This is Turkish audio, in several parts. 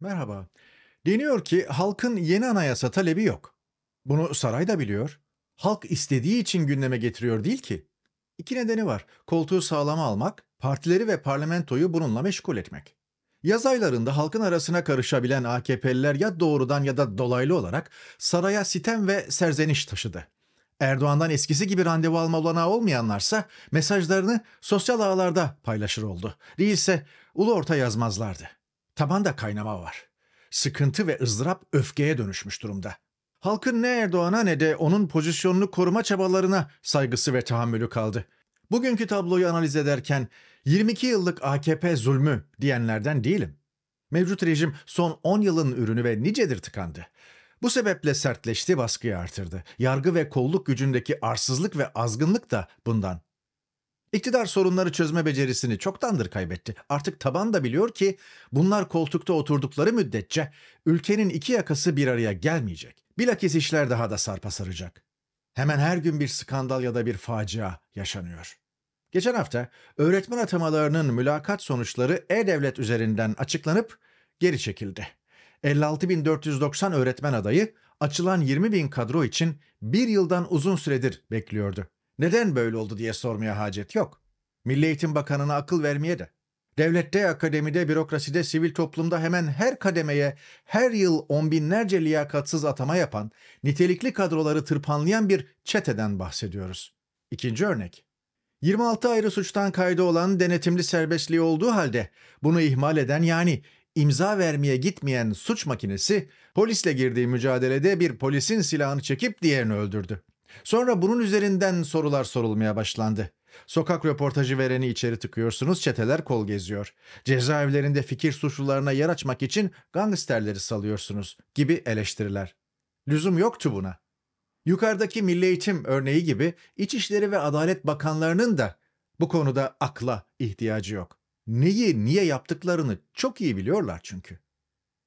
Merhaba. Deniyor ki halkın yeni anayasa talebi yok. Bunu saray da biliyor. Halk istediği için gündeme getiriyor değil ki. İki nedeni var. Koltuğu sağlama almak, partileri ve parlamentoyu bununla meşgul etmek. Yaz aylarında halkın arasına karışabilen AKP'liler ya doğrudan ya da dolaylı olarak saraya sitem ve serzeniş taşıdı. Erdoğan'dan eskisi gibi randevu alma olanağı olmayanlarsa mesajlarını sosyal ağlarda paylaşır oldu. Değilse ulu orta yazmazlardı. Tabanda kaynama var. Sıkıntı ve ızdırap öfkeye dönüşmüş durumda. Halkın ne Erdoğan'a ne de onun pozisyonunu koruma çabalarına saygısı ve tahammülü kaldı. Bugünkü tabloyu analiz ederken 22 yıllık AKP zulmü diyenlerden değilim. Mevcut rejim son 10 yılın ürünü ve nicedir tıkandı. Bu sebeple sertleşti, baskıyı artırdı. Yargı ve kolluk gücündeki arsızlık ve azgınlık da bundan İktidar sorunları çözme becerisini çoktandır kaybetti. Artık taban da biliyor ki bunlar koltukta oturdukları müddetçe ülkenin iki yakası bir araya gelmeyecek. Bilakis işler daha da sarpa saracak. Hemen her gün bir skandal ya da bir facia yaşanıyor. Geçen hafta öğretmen atamalarının mülakat sonuçları E-Devlet üzerinden açıklanıp geri çekildi. 56.490 öğretmen adayı açılan 20.000 kadro için bir yıldan uzun süredir bekliyordu. Neden böyle oldu diye sormaya hacet yok. Milli Eğitim Bakanı'na akıl vermeye de. Devlette, akademide, bürokraside, sivil toplumda hemen her kademeye her yıl on binlerce liyakatsız atama yapan, nitelikli kadroları tırpanlayan bir çeteden bahsediyoruz. İkinci örnek. 26 ayrı suçtan kaydı olan denetimli serbestliği olduğu halde bunu ihmal eden yani imza vermeye gitmeyen suç makinesi polisle girdiği mücadelede bir polisin silahını çekip diğerini öldürdü. Sonra bunun üzerinden sorular sorulmaya başlandı. Sokak röportajı vereni içeri tıkıyorsunuz, çeteler kol geziyor. Cezaevlerinde fikir suçlularına yer açmak için gangsterleri salıyorsunuz gibi eleştiriler. Lüzum yoktu buna. Yukarıdaki Milli Eğitim örneği gibi İçişleri ve Adalet Bakanlarının da bu konuda akla ihtiyacı yok. Neyi niye yaptıklarını çok iyi biliyorlar çünkü.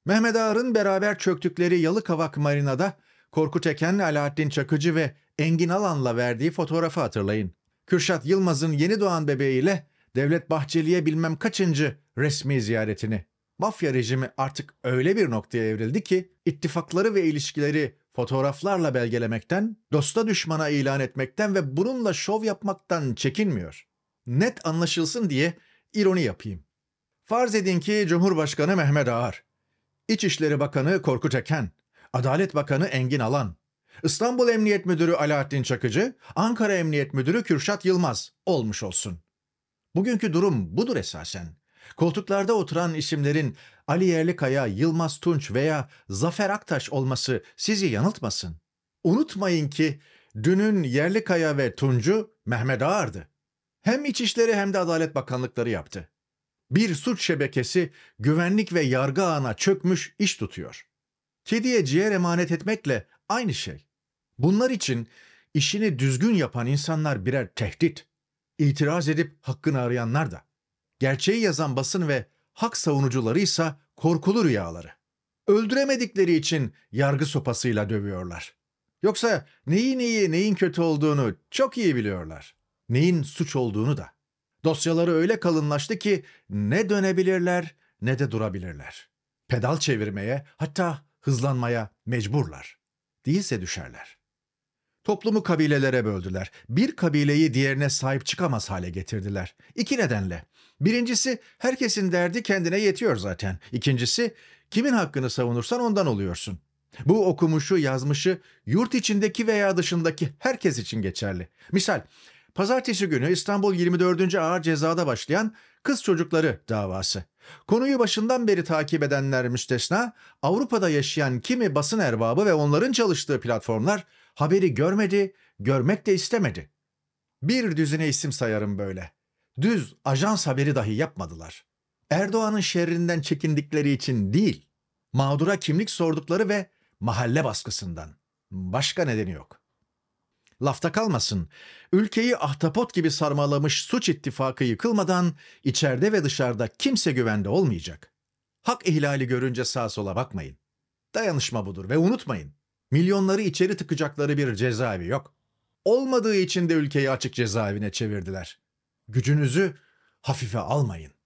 Mehmet Ağar'ın beraber çöktükleri Yalıkavak Marina'da Korkut Eken, Alaaddin Çakıcı ve Engin Alan'la verdiği fotoğrafı hatırlayın. Kürşat Yılmaz'ın yeni doğan bebeğiyle Devlet Bahçeli'ye bilmem kaçıncı resmi ziyaretini. Mafya rejimi artık öyle bir noktaya evrildi ki ittifakları ve ilişkileri fotoğraflarla belgelemekten, dosta düşmana ilan etmekten ve bununla şov yapmaktan çekinmiyor. Net anlaşılsın diye ironi yapayım. Farz edin ki Cumhurbaşkanı Mehmet Ağar, İçişleri Bakanı Korkut Eken, Adalet Bakanı Engin Alan, İstanbul Emniyet Müdürü Alaaddin Çakıcı, Ankara Emniyet Müdürü Kürşat Yılmaz olmuş olsun. Bugünkü durum budur esasen. Koltuklarda oturan isimlerin Ali Yerlikaya, Yılmaz Tunç veya Zafer Aktaş olması sizi yanıltmasın. Unutmayın ki dünün Yerlikaya ve Tunçu Mehmet Ağar'dı. Hem İçişleri hem de Adalet Bakanlıkları yaptı. Bir suç şebekesi güvenlik ve yargı ağına çökmüş iş tutuyor kediye ciğer emanet etmekle aynı şey. Bunlar için işini düzgün yapan insanlar birer tehdit. İtiraz edip hakkını arayanlar da. Gerçeği yazan basın ve hak savunucuları ise korkulu rüyaları. Öldüremedikleri için yargı sopasıyla dövüyorlar. Yoksa neyin iyi, neyin kötü olduğunu çok iyi biliyorlar. Neyin suç olduğunu da. Dosyaları öyle kalınlaştı ki ne dönebilirler ne de durabilirler. Pedal çevirmeye hatta hızlanmaya mecburlar. Değilse düşerler. Toplumu kabilelere böldüler. Bir kabileyi diğerine sahip çıkamaz hale getirdiler. İki nedenle. Birincisi herkesin derdi kendine yetiyor zaten. İkincisi kimin hakkını savunursan ondan oluyorsun. Bu okumuşu, yazmışı yurt içindeki veya dışındaki herkes için geçerli. Misal pazartesi günü İstanbul 24. Ağır Ceza'da başlayan kız çocukları davası. Konuyu başından beri takip edenler müstesna, Avrupa'da yaşayan kimi basın erbabı ve onların çalıştığı platformlar haberi görmedi, görmek de istemedi. Bir düzine isim sayarım böyle. Düz ajans haberi dahi yapmadılar. Erdoğan'ın şerrinden çekindikleri için değil, mağdura kimlik sordukları ve mahalle baskısından. Başka nedeni yok lafta kalmasın. Ülkeyi ahtapot gibi sarmalamış suç ittifakı yıkılmadan içeride ve dışarıda kimse güvende olmayacak. Hak ihlali görünce sağa sola bakmayın. Dayanışma budur ve unutmayın. Milyonları içeri tıkacakları bir cezaevi yok. Olmadığı için de ülkeyi açık cezaevine çevirdiler. Gücünüzü hafife almayın.